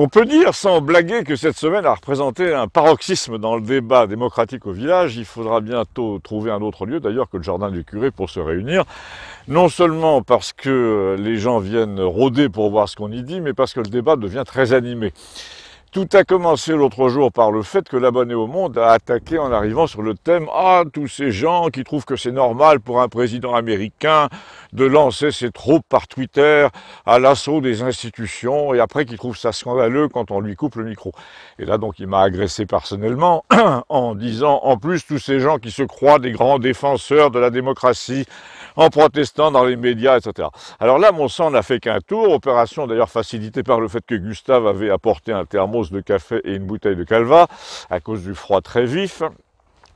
On peut dire sans blaguer que cette semaine a représenté un paroxysme dans le débat démocratique au village. Il faudra bientôt trouver un autre lieu d'ailleurs que le jardin du curé pour se réunir. Non seulement parce que les gens viennent rôder pour voir ce qu'on y dit, mais parce que le débat devient très animé. Tout a commencé l'autre jour par le fait que l'abonné au monde a attaqué en arrivant sur le thème « Ah, tous ces gens qui trouvent que c'est normal pour un président américain de lancer ses troupes par Twitter à l'assaut des institutions et après qui trouvent ça scandaleux quand on lui coupe le micro. » Et là donc il m'a agressé personnellement en disant « En plus, tous ces gens qui se croient des grands défenseurs de la démocratie en protestant dans les médias, etc. » Alors là, mon sang n'a fait qu'un tour, opération d'ailleurs facilitée par le fait que Gustave avait apporté un terme de café et une bouteille de calva, à cause du froid très vif,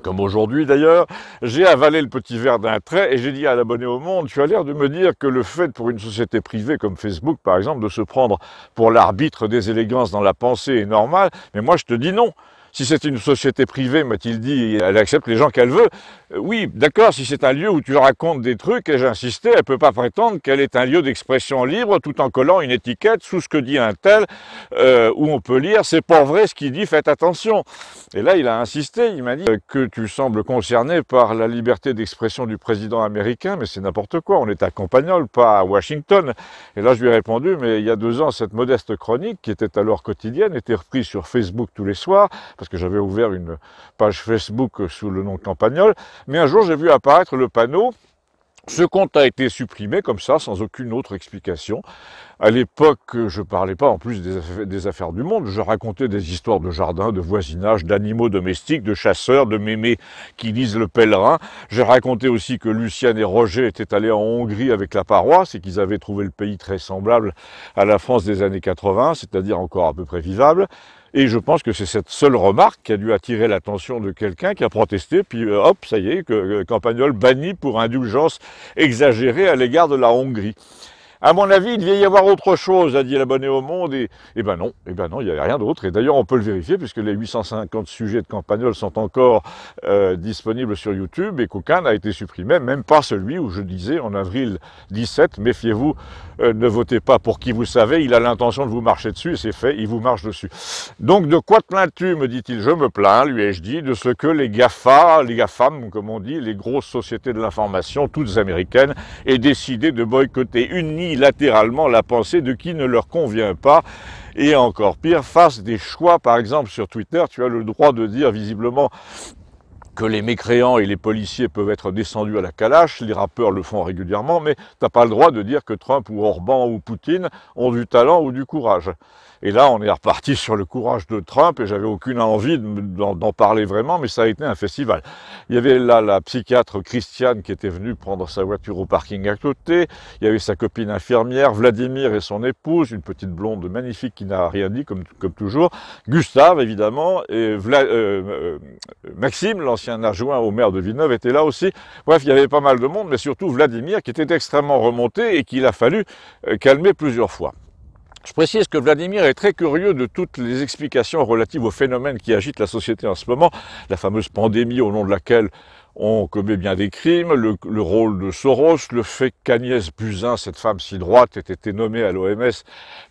comme aujourd'hui d'ailleurs, j'ai avalé le petit verre d'un trait et j'ai dit à l'abonné au monde, tu as l'air de me dire que le fait pour une société privée comme Facebook, par exemple, de se prendre pour l'arbitre des élégances dans la pensée est normal, mais moi je te dis non. Si c'est une société privée, m'a-t-il dit, elle accepte les gens qu'elle veut. Euh, oui, d'accord, si c'est un lieu où tu racontes des trucs, et insisté, elle ne peut pas prétendre qu'elle est un lieu d'expression libre tout en collant une étiquette sous ce que dit un tel, euh, où on peut lire « c'est pas vrai ce qu'il dit, faites attention ». Et là, il a insisté, il m'a dit euh, que tu sembles concerné par la liberté d'expression du président américain, mais c'est n'importe quoi, on est à Campagnol, pas à Washington. Et là, je lui ai répondu, mais il y a deux ans, cette modeste chronique, qui était alors quotidienne, était reprise sur Facebook tous les soirs, parce que j'avais ouvert une page Facebook sous le nom de Campagnol, mais un jour, j'ai vu apparaître le panneau ce compte a été supprimé comme ça, sans aucune autre explication. À l'époque, je ne parlais pas en plus des affaires, du monde, je racontais des histoires de jardins, de voisinage, d'animaux domestiques, de chasseurs, de mémés qui lisent le pèlerin. J'ai raconté aussi que Lucien et Roger étaient allés en Hongrie avec la paroisse et qu'ils avaient trouvé le pays très semblable à la France des années 80, c'est-à-dire encore à peu près vivable. Et je pense que c'est cette seule remarque qui a dû attirer l'attention de quelqu'un qui a protesté, puis euh, hop, ça y est, que, euh, Campagnol banni pour indulgence exagérée à l'égard de la Hongrie. À mon avis, il devait y avoir autre chose, a dit l'abonné au Monde. Et, eh ben non, et eh ben non, il n'y avait rien d'autre. Et d'ailleurs, on peut le vérifier puisque les 850 sujets de Campagnol sont encore euh, disponibles sur YouTube et qu'aucun n'a été supprimé, même pas celui où je disais en avril 17, méfiez-vous, euh, ne votez pas pour qui vous savez, il a l'intention de vous marcher dessus et c'est fait, il vous marche dessus. Donc de quoi te plains-tu me dit-il, je me plains, lui ai-je dit, de ce que les GAFA, les GAFAM, comme on dit, les grosses sociétés de l'information, toutes américaines, aient décidé de boycotter une latéralement la pensée de qui ne leur convient pas et encore pire, fassent des choix, par exemple sur Twitter, tu as le droit de dire visiblement que les mécréants et les policiers peuvent être descendus à la calache, les rappeurs le font régulièrement, mais tu n'as pas le droit de dire que Trump ou Orban ou Poutine ont du talent ou du courage. Et là, on est reparti sur le courage de Trump, et j'avais aucune envie d'en parler vraiment, mais ça a été un festival. Il y avait là la psychiatre Christiane qui était venue prendre sa voiture au parking à côté, il y avait sa copine infirmière, Vladimir et son épouse, une petite blonde magnifique qui n'a rien dit, comme, toujours, Gustave, évidemment, et euh, euh, Maxime, l'ancien adjoint au maire de Villeneuve, était là aussi. Bref, il y avait pas mal de monde, mais surtout Vladimir, qui était extrêmement remonté et qu'il a fallu euh, calmer plusieurs fois. Je précise que Vladimir est très curieux de toutes les explications relatives aux phénomènes qui agitent la société en ce moment, la fameuse pandémie au nom de laquelle on commet bien des crimes, le, rôle de Soros, le fait qu'Agnès Buzyn, cette femme si droite, ait été nommée à l'OMS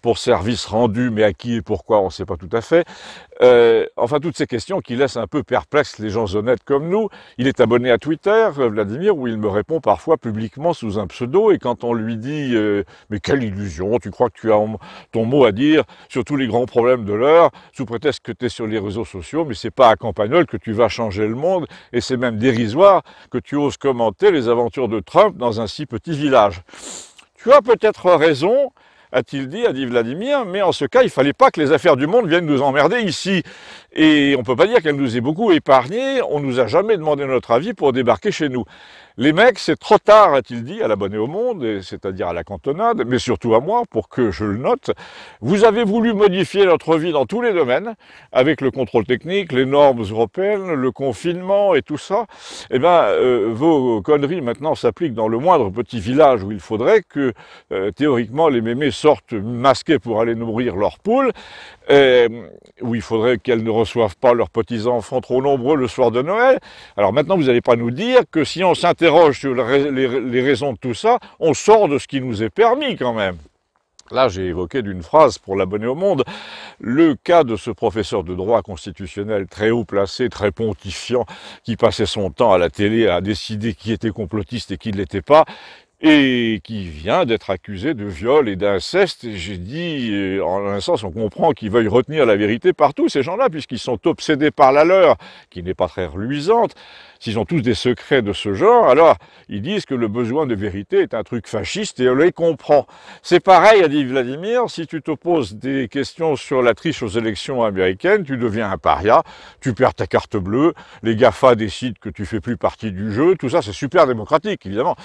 pour service rendu, mais à qui et pourquoi, on ne sait pas tout à fait. Euh, enfin, toutes ces questions qui laissent un peu perplexes les gens honnêtes comme nous. Il est abonné à Twitter, Vladimir, où il me répond parfois publiquement sous un pseudo, et quand on lui dit euh, Mais quelle illusion, tu crois que tu as ton mot à dire sur tous les grands problèmes de l'heure, sous prétexte que tu es sur les réseaux sociaux, mais c'est pas à Campagnol que tu vas changer le monde, et c'est même dérisoire que tu oses commenter les aventures de Trump dans un si petit village. Tu as peut-être raison, a-t-il dit, a dit Vladimir, mais en ce cas, il fallait pas que les affaires du monde viennent nous emmerder ici. Et on peut pas dire qu'elle nous ait beaucoup épargné, on ne nous a jamais demandé notre avis pour débarquer chez nous. Les mecs, c'est trop tard, a-t-il dit, à l'abonné au monde, c'est-à-dire à la cantonade, mais surtout à moi, pour que je le note. Vous avez voulu modifier notre vie dans tous les domaines, avec le contrôle technique, les normes européennes, le confinement et tout ça. Eh bien, euh, vos conneries maintenant s'appliquent dans le moindre petit village où il faudrait que, euh, théoriquement, les mémés sortent masqués pour aller nourrir leurs poules, euh, où il faudrait qu'elles ne reçoivent pas leurs petits-enfants trop nombreux le soir de Noël. Alors maintenant, vous n'allez pas nous dire que si on s'interroge sur les raisons de tout ça, on sort de ce qui nous est permis quand même. Là, j'ai évoqué d'une phrase pour l'abonné au monde le cas de ce professeur de droit constitutionnel très haut placé, très pontifiant, qui passait son temps à la télé à décider qui était complotiste et qui ne l'était pas et qui vient d'être accusé de viol et d'inceste. J'ai dit, euh, en un sens, on comprend qu'ils veuillent retenir la vérité partout, ces gens-là, puisqu'ils sont obsédés par la leur, qui n'est pas très reluisante. S'ils ont tous des secrets de ce genre, alors ils disent que le besoin de vérité est un truc fasciste et on les comprend. C'est pareil, a dit Vladimir, si tu te poses des questions sur la triche aux élections américaines, tu deviens un paria, tu perds ta carte bleue, les GAFA décident que tu fais plus partie du jeu, tout ça c'est super démocratique, évidemment.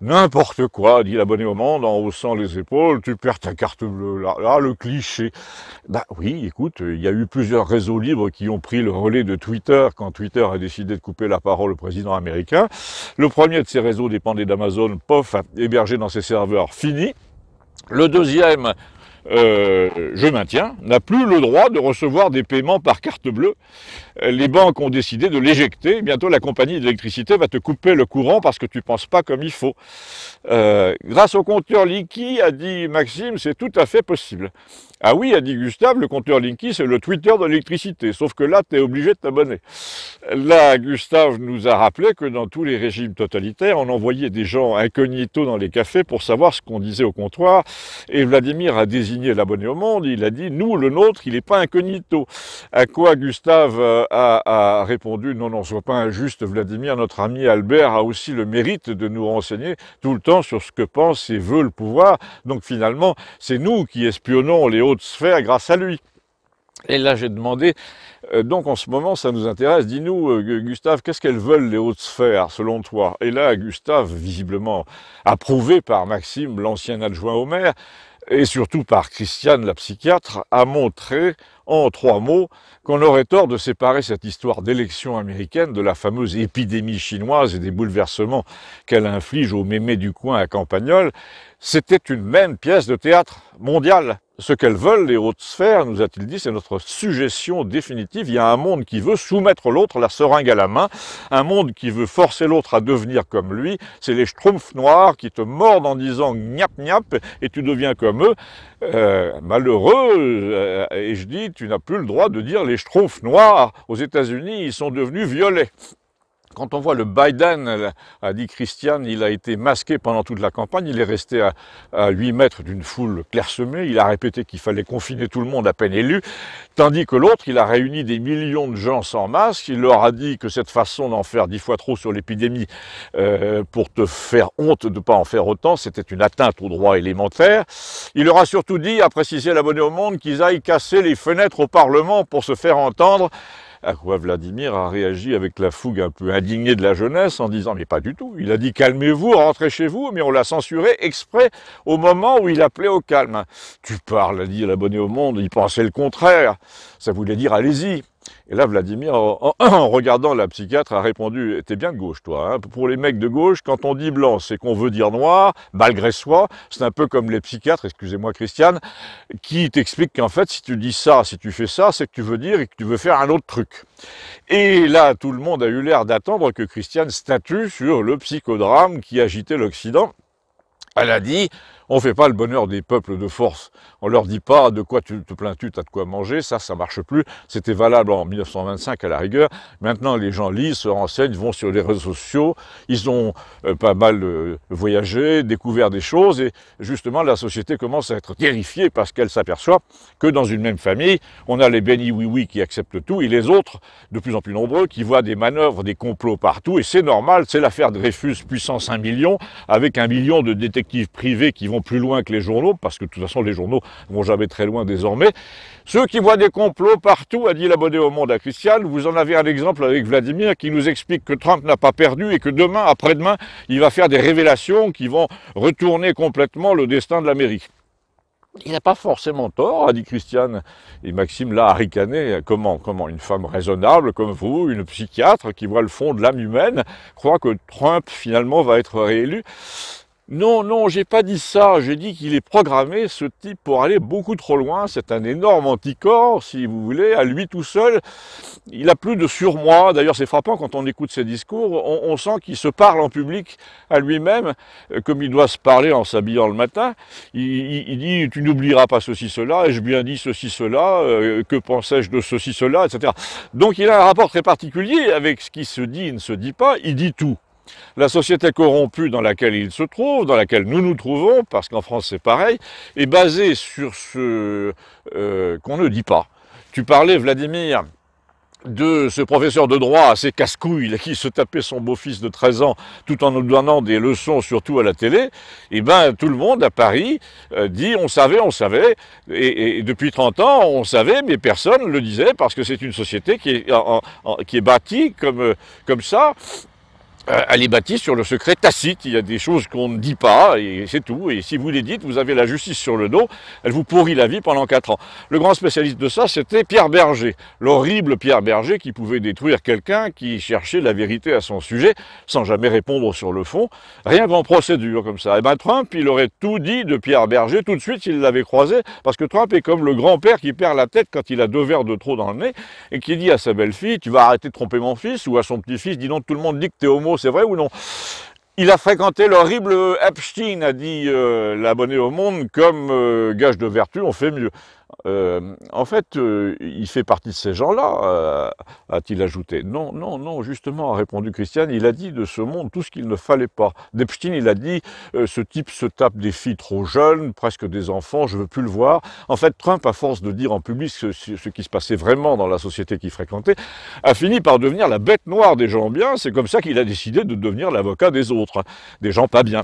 N'importe n'importe quoi, dit l'abonné au monde en haussant les épaules, tu perds ta carte bleue, là, le cliché. Bah oui, écoute, il y a eu plusieurs réseaux libres qui ont pris le relais de Twitter quand Twitter a décidé de couper la parole au président américain. Le premier de ces réseaux dépendait d'Amazon, pof, hébergé dans ses serveurs, fini. Le deuxième, euh, je maintiens, n'a plus le droit de recevoir des paiements par carte bleue. Les banques ont décidé de l'éjecter. Bientôt, la compagnie d'électricité va te couper le courant parce que tu ne penses pas comme il faut. Euh, grâce au compteur Linky, a dit Maxime, c'est tout à fait possible. Ah oui, a dit Gustave, le compteur Linky, c'est le Twitter de l'électricité, sauf que là, tu es obligé de t'abonner. Là, Gustave nous a rappelé que dans tous les régimes totalitaires, on envoyait des gens incognito dans les cafés pour savoir ce qu'on disait au comptoir, et Vladimir a désigné l'abonné au monde, il a dit nous, le nôtre, il n'est pas incognito. À quoi Gustave euh, a, répondu non, non, sois pas injuste, Vladimir, notre ami Albert a aussi le mérite de nous renseigner tout le temps sur ce que pense et veut le pouvoir. Donc finalement, c'est nous qui espionnons les hautes sphères grâce à lui. Et là, j'ai demandé, euh, donc en ce moment, ça nous intéresse, dis-nous, euh, Gustave, qu'est-ce qu'elles veulent les hautes sphères, selon toi Et là, Gustave, visiblement approuvé par Maxime, l'ancien adjoint au maire, et surtout par Christiane la psychiatre, a montré en trois mots qu'on aurait tort de séparer cette histoire d'élection américaine de la fameuse épidémie chinoise et des bouleversements qu'elle inflige aux mémés du coin à Campagnol. C'était une même pièce de théâtre mondiale. Ce qu'elles veulent, les hautes sphères, nous a-t-il dit, c'est notre suggestion définitive. Il y a un monde qui veut soumettre l'autre la seringue à la main, un monde qui veut forcer l'autre à devenir comme lui. C'est les schtroumpfs noirs qui te mordent en disant gnap gnap et tu deviens comme eux. Euh, malheureux, et euh, je dis, tu n'as plus le droit de dire les schtroumpfs noirs aux États-Unis, ils sont devenus violets. Quand on voit le Biden, a dit Christian, il a été masqué pendant toute la campagne, il est resté à, 8 mètres d'une foule clairsemée, il a répété qu'il fallait confiner tout le monde à peine élu, tandis que l'autre, il a réuni des millions de gens sans masque, il leur a dit que cette façon d'en faire dix fois trop sur l'épidémie euh, pour te faire honte de ne pas en faire autant, c'était une atteinte aux droits élémentaires. Il leur a surtout dit, a précisé l'abonné au monde, qu'ils aillent casser les fenêtres au Parlement pour se faire entendre à quoi Vladimir a réagi avec la fougue un peu indignée de la jeunesse en disant mais pas du tout. Il a dit calmez-vous, rentrez chez vous, mais on l'a censuré exprès au moment où il appelait au calme. Tu parles, a dit l'abonné au monde, il pensait le contraire. Ça voulait dire allez-y. Et là, Vladimir, en, regardant la psychiatre, a répondu « T'es bien de gauche, toi. Hein. Pour les mecs de gauche, quand on dit blanc, c'est qu'on veut dire noir, malgré soi. C'est un peu comme les psychiatres, excusez-moi Christiane, qui t'expliquent qu'en fait, si tu dis ça, si tu fais ça, c'est que tu veux dire et que tu veux faire un autre truc. » Et là, tout le monde a eu l'air d'attendre que Christiane statue sur le psychodrame qui agitait l'Occident. Elle a dit on ne fait pas le bonheur des peuples de force. On leur dit pas de quoi tu te plains-tu, as de quoi manger, ça, ça marche plus. C'était valable en 1925 à la rigueur. Maintenant, les gens lisent, se renseignent, vont sur les réseaux sociaux. Ils ont euh, pas mal euh, voyagé, découvert des choses et justement, la société commence à être terrifiée parce qu'elle s'aperçoit que dans une même famille, on a les bénis oui-oui qui acceptent tout et les autres, de plus en plus nombreux, qui voient des manœuvres, des complots partout et c'est normal, c'est l'affaire Dreyfus puissance 1 million avec un million de détectives privés qui vont plus loin que les journaux, parce que de toute façon les journaux vont jamais très loin désormais. Ceux qui voient des complots partout, a dit l'abonné au Monde à Christiane, vous en avez un exemple avec Vladimir qui nous explique que Trump n'a pas perdu et que demain, après-demain, il va faire des révélations qui vont retourner complètement le destin de l'Amérique. Il n'a pas forcément tort, a dit Christiane. Et Maxime l'a ricané. Comment Comment Une femme raisonnable comme vous, une psychiatre qui voit le fond de l'âme humaine, croit que Trump finalement va être réélu non, non, j'ai pas dit ça. J'ai dit qu'il est programmé, ce type, pour aller beaucoup trop loin. C'est un énorme anticorps, si vous voulez, à lui tout seul. Il a plus de surmoi. D'ailleurs, c'est frappant quand on écoute ses discours. On, sent qu'il se parle en public à lui-même, euh, comme il doit se parler en s'habillant le matin. Il, dit, tu n'oublieras pas ceci, cela. Ai-je bien dit ceci, cela? Euh, que pensais-je de ceci, cela, etc. Donc, il a un rapport très particulier avec ce qui se dit il ne se dit pas. Il dit tout. La société corrompue dans laquelle il se trouve, dans laquelle nous nous trouvons, parce qu'en France c'est pareil, est basée sur ce euh, qu'on ne dit pas. Tu parlais, Vladimir, de ce professeur de droit assez casse couilles qui se tapait son beau-fils de 13 ans tout en nous donnant des leçons surtout à la télé, Eh ben tout le monde à Paris euh, dit on savait, on savait, et, depuis 30 ans on savait, mais personne ne le disait parce que c'est une société qui est, qui est bâtie comme, euh, comme ça, elle euh, est bâtie sur le secret tacite. Il y a des choses qu'on ne dit pas et c'est tout. Et si vous les dites, vous avez la justice sur le dos. Elle vous pourrit la vie pendant quatre ans. Le grand spécialiste de ça, c'était Pierre Berger. L'horrible Pierre Berger qui pouvait détruire quelqu'un qui cherchait la vérité à son sujet sans jamais répondre sur le fond. Rien qu'en procédure comme ça. Et eh bien Trump, il aurait tout dit de Pierre Berger tout de suite s'il l'avait croisé parce que Trump est comme le grand-père qui perd la tête quand il a deux verres de trop dans le nez et qui dit à sa belle-fille, tu vas arrêter de tromper mon fils ou à son petit-fils, dis donc tout le monde dit que t'es homo c'est vrai ou non il a fréquenté l'horrible Epstein, a dit euh, l'abonné au monde, comme euh, gage de vertu, on fait mieux. Euh, en fait, euh, il fait partie de ces gens-là, euh, a-t-il ajouté. Non, non, non, justement, a répondu Christiane, il a dit de ce monde tout ce qu'il ne fallait pas. Depstein, il a dit, ce type se tape des filles trop jeunes, presque des enfants, je veux plus le voir. En fait, Trump, à force de dire en public ce, qui se passait vraiment dans la société qu'il fréquentait, a fini par devenir la bête noire des gens bien. C'est comme ça qu'il a décidé de devenir l'avocat des autres, des gens pas bien.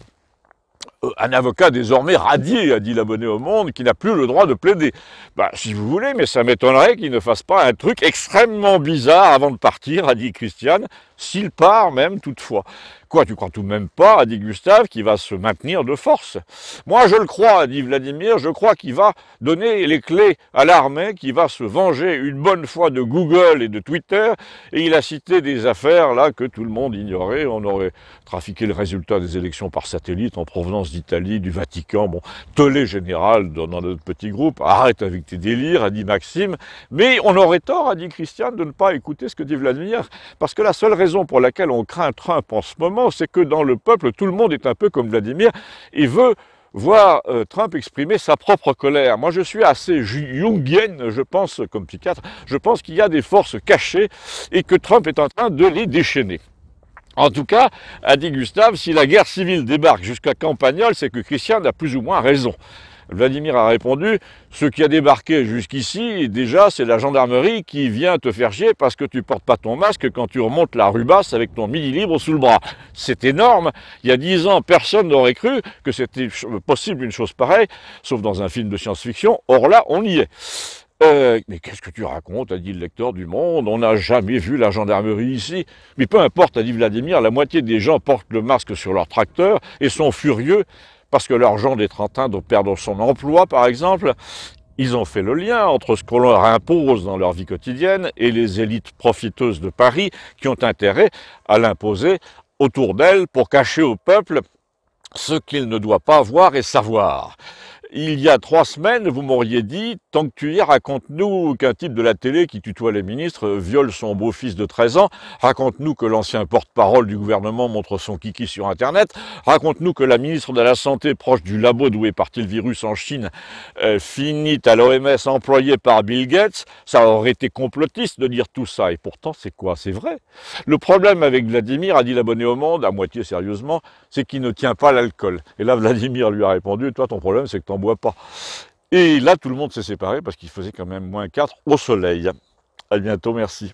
Euh, un avocat désormais radié, a dit l'abonné au Monde, qui n'a plus le droit de plaider. Bah, si vous voulez, mais ça m'étonnerait qu'il ne fasse pas un truc extrêmement bizarre avant de partir, a dit Christiane, s'il part même toutefois. Quoi, tu crois tout de même pas, a dit Gustave, qui va se maintenir de force Moi, je le crois, a dit Vladimir, je crois qu'il va donner les clés à l'armée, qu'il va se venger une bonne fois de Google et de Twitter, et il a cité des affaires là que tout le monde ignorait, on aurait trafiqué le résultat des élections par satellite en provenance d'Italie, du Vatican, bon, tollé général dans notre petit groupe, arrête avec tes délires, a dit Maxime, mais on aurait tort, a dit Christian, de ne pas écouter ce que dit Vladimir, parce que la seule raison pour laquelle on craint Trump en ce moment, c'est que dans le peuple, tout le monde est un peu comme Vladimir et veut voir euh, Trump exprimer sa propre colère. Moi, je suis assez jungienne, je pense, comme psychiatre, je pense qu'il y a des forces cachées et que Trump est en train de les déchaîner. En tout cas, a dit Gustave, si la guerre civile débarque jusqu'à Campagnol, c'est que Christian a plus ou moins raison. Vladimir a répondu, ce qui a débarqué jusqu'ici, déjà, c'est la gendarmerie qui vient te faire chier parce que tu portes pas ton masque quand tu remontes la rue basse avec ton midi libre sous le bras. C'est énorme. Il y a dix ans, personne n'aurait cru que c'était possible une chose pareille, sauf dans un film de science-fiction. Or là, on y est. Euh, mais qu'est-ce que tu racontes a dit le lecteur du Monde. On n'a jamais vu la gendarmerie ici. Mais peu importe, a dit Vladimir, la moitié des gens portent le masque sur leur tracteur et sont furieux parce que l'argent des Trentins doit perdre son emploi, par exemple, ils ont fait le lien entre ce qu'on leur impose dans leur vie quotidienne et les élites profiteuses de Paris qui ont intérêt à l'imposer autour d'elles pour cacher au peuple ce qu'il ne doit pas voir et savoir il y a trois semaines, vous m'auriez dit, tant que tu y raconte-nous qu'un type de la télé qui tutoie les ministres viole son beau-fils de 13 ans, raconte-nous que l'ancien porte-parole du gouvernement montre son kiki sur Internet, raconte-nous que la ministre de la Santé, proche du labo d'où est parti le virus en Chine, euh, finit à l'OMS employée par Bill Gates, ça aurait été complotiste de dire tout ça. Et pourtant, c'est quoi C'est vrai. Le problème avec Vladimir, a dit l'abonné au monde, à moitié sérieusement, c'est qu'il ne tient pas l'alcool. Et là, Vladimir lui a répondu, toi, ton problème, c'est que ton pas. Et là, tout le monde s'est séparé parce qu'il faisait quand même moins 4 au soleil. À bientôt, merci.